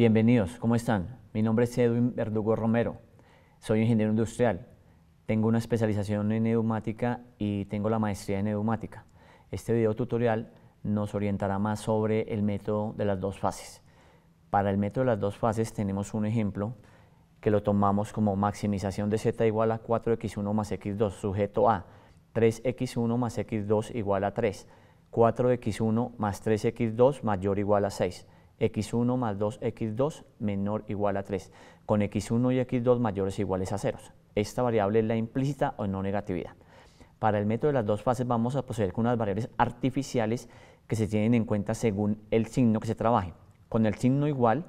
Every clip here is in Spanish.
Bienvenidos, ¿cómo están? Mi nombre es Edwin Verdugo Romero, soy ingeniero industrial, tengo una especialización en neumática y tengo la maestría en neumática. Este video tutorial nos orientará más sobre el método de las dos fases. Para el método de las dos fases tenemos un ejemplo que lo tomamos como maximización de z igual a 4x1 más x2, sujeto a 3x1 más x2 igual a 3, 4x1 más 3x2 mayor igual a 6 x1 más 2x2 menor igual a 3, con x1 y x2 mayores o iguales a ceros. Esta variable es la implícita o no negatividad. Para el método de las dos fases vamos a proceder con unas variables artificiales que se tienen en cuenta según el signo que se trabaje. Con el signo igual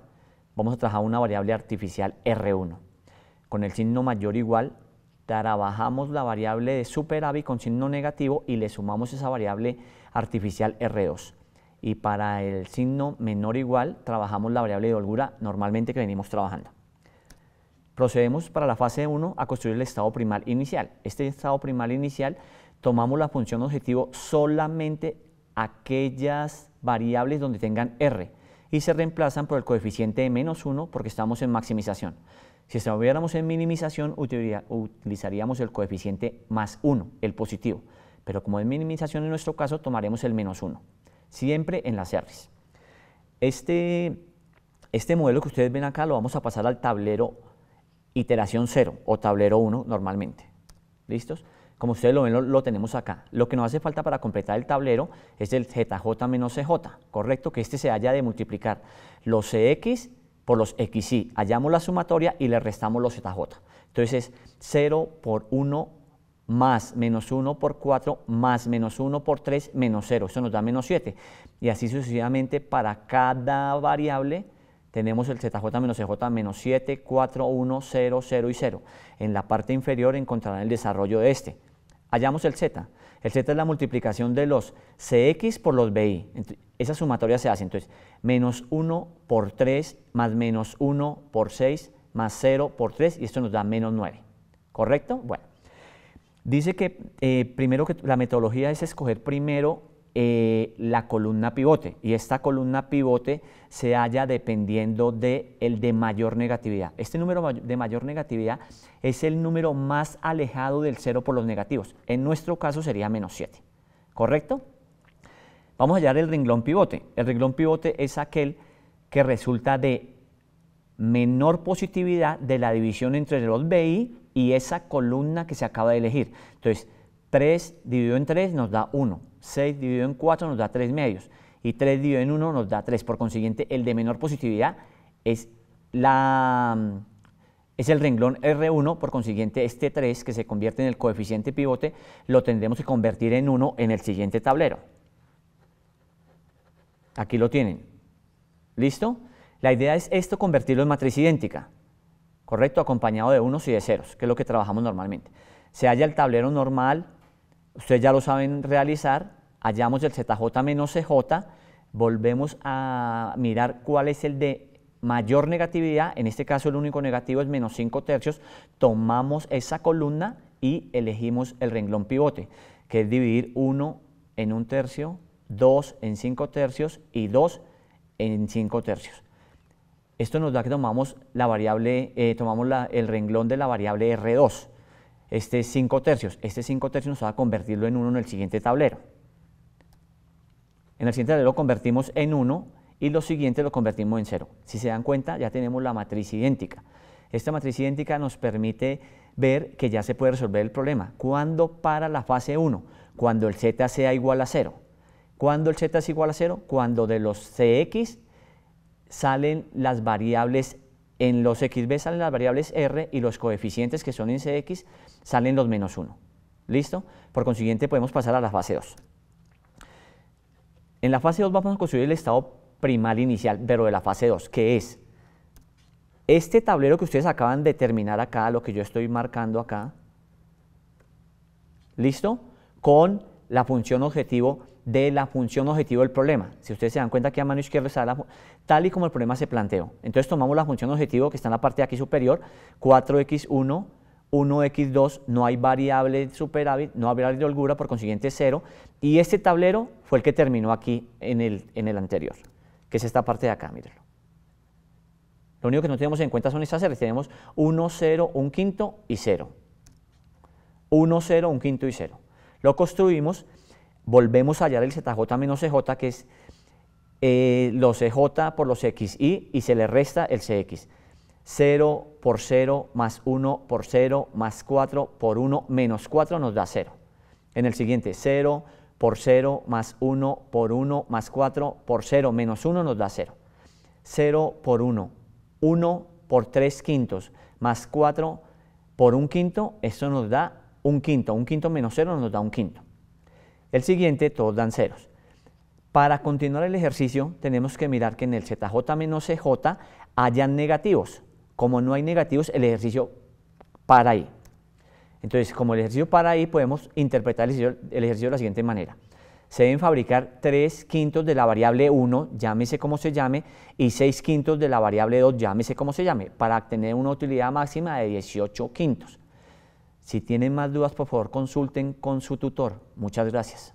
vamos a trabajar una variable artificial R1. Con el signo mayor igual trabajamos la variable de superávit con signo negativo y le sumamos esa variable artificial R2 y para el signo menor o igual trabajamos la variable de holgura normalmente que venimos trabajando. Procedemos para la fase 1 a construir el estado primal inicial. Este estado primal inicial tomamos la función objetivo solamente aquellas variables donde tengan R y se reemplazan por el coeficiente de menos 1 porque estamos en maximización. Si estuviéramos en minimización utilizaríamos el coeficiente más 1, el positivo, pero como es minimización en nuestro caso tomaremos el menos 1 siempre en las e R's. Este, este modelo que ustedes ven acá lo vamos a pasar al tablero iteración 0 o tablero 1 normalmente. ¿Listos? Como ustedes lo ven, lo, tenemos acá. Lo que nos hace falta para completar el tablero es el ZJ-CJ, ¿correcto? Que este se haya de multiplicar los CX e por los XY. Hallamos la sumatoria y le restamos los ZJ. Entonces, 0 por 1 más menos 1 por 4, más menos 1 por 3, menos 0. Eso nos da menos 7. Y así sucesivamente para cada variable tenemos el ZJ menos CJ menos 7, 4, 1, 0, 0 y 0. En la parte inferior encontrarán el desarrollo de este. Hallamos el Z. El Z es la multiplicación de los CX por los BI. esa sumatoria se hace. Entonces, menos 1 por 3 más menos 1 por 6 más 0 por 3 y esto nos da menos 9. ¿Correcto? Bueno. Dice que eh, primero que la metodología es escoger primero eh, la columna pivote y esta columna pivote se halla dependiendo de el de mayor negatividad. Este número de mayor negatividad es el número más alejado del cero por los negativos. En nuestro caso sería menos 7, ¿correcto? Vamos a hallar el renglón pivote. El renglón pivote es aquel que resulta de menor positividad de la división entre los BI y esa columna que se acaba de elegir. Entonces, 3 dividido en 3 nos da 1, 6 dividido en 4 nos da 3 medios y 3 dividido en 1 nos da 3. Por consiguiente, el de menor positividad es, la, es el renglón R1, por consiguiente este 3 que se convierte en el coeficiente pivote lo tendremos que convertir en 1 en el siguiente tablero. Aquí lo tienen. ¿Listo? La idea es esto convertirlo en matriz idéntica. ¿correcto? Acompañado de unos y de ceros, que es lo que trabajamos normalmente. Se halla el tablero normal, ustedes ya lo saben realizar, hallamos el ZJ menos CJ, volvemos a mirar cuál es el de mayor negatividad, en este caso el único negativo es menos 5 tercios, tomamos esa columna y elegimos el renglón pivote, que es dividir 1 en un tercio, 2 en 5 tercios y 2 en 5 tercios. Esto nos da que tomamos la variable, eh, tomamos el renglón de la variable R2, este es 5 tercios, este 5 tercios nos va a convertirlo en 1 en el siguiente tablero. En el siguiente tablero lo convertimos en 1 y lo siguiente lo convertimos en 0. Si se dan cuenta ya tenemos la matriz idéntica. Esta matriz idéntica nos permite ver que ya se puede resolver el problema. ¿Cuándo para la fase 1? Cuando el z sea igual a 0. ¿Cuándo el z es igual a 0? Cuando de los cx salen las variables, en los XB salen las variables R y los coeficientes que son en CX salen los menos 1. ¿Listo? Por consiguiente podemos pasar a la fase 2. En la fase 2 vamos a construir el estado primal inicial, pero de la fase 2, que es este tablero que ustedes acaban de terminar acá, lo que yo estoy marcando acá, ¿listo? Con la función objetivo de la función objetivo del problema. Si ustedes se dan cuenta que a mano izquierda está la, tal y como el problema se planteó. Entonces tomamos la función objetivo que está en la parte de aquí superior, 4x1, 1x2, no hay variable superávit, no hay de holgura, por consiguiente 0, y este tablero fue el que terminó aquí en el, anterior, que es esta parte de acá, mírenlo. Lo único que no tenemos en cuenta son estas series, tenemos 1, 0, 1 quinto y 0. 1, 0, 1 quinto y 0. Lo construimos, volvemos a hallar el ZJ menos CJ, que es eh, los CJ por los XI y se le resta el CX. 0 por 0 más 1 por 0 más 4 por 1 menos 4 nos da 0. En el siguiente, 0 por 0 más 1 por 1 más 4 por 0 menos 1 nos da 0. 0 por 1, 1 por 3 quintos más 4 por 1 quinto, eso nos da un quinto. Un quinto menos cero nos da un quinto. El siguiente, todos dan ceros. Para continuar el ejercicio, tenemos que mirar que en el ZJ menos CJ hayan negativos. Como no hay negativos, el ejercicio para ahí. Entonces, como el ejercicio para ahí, podemos interpretar el ejercicio, de la siguiente manera. Se deben fabricar 3 quintos de la variable 1, llámese como se llame, y 6 quintos de la variable 2, llámese como se llame, para obtener una utilidad máxima de 18 quintos. Si tienen más dudas, por favor, consulten con su tutor. Muchas gracias.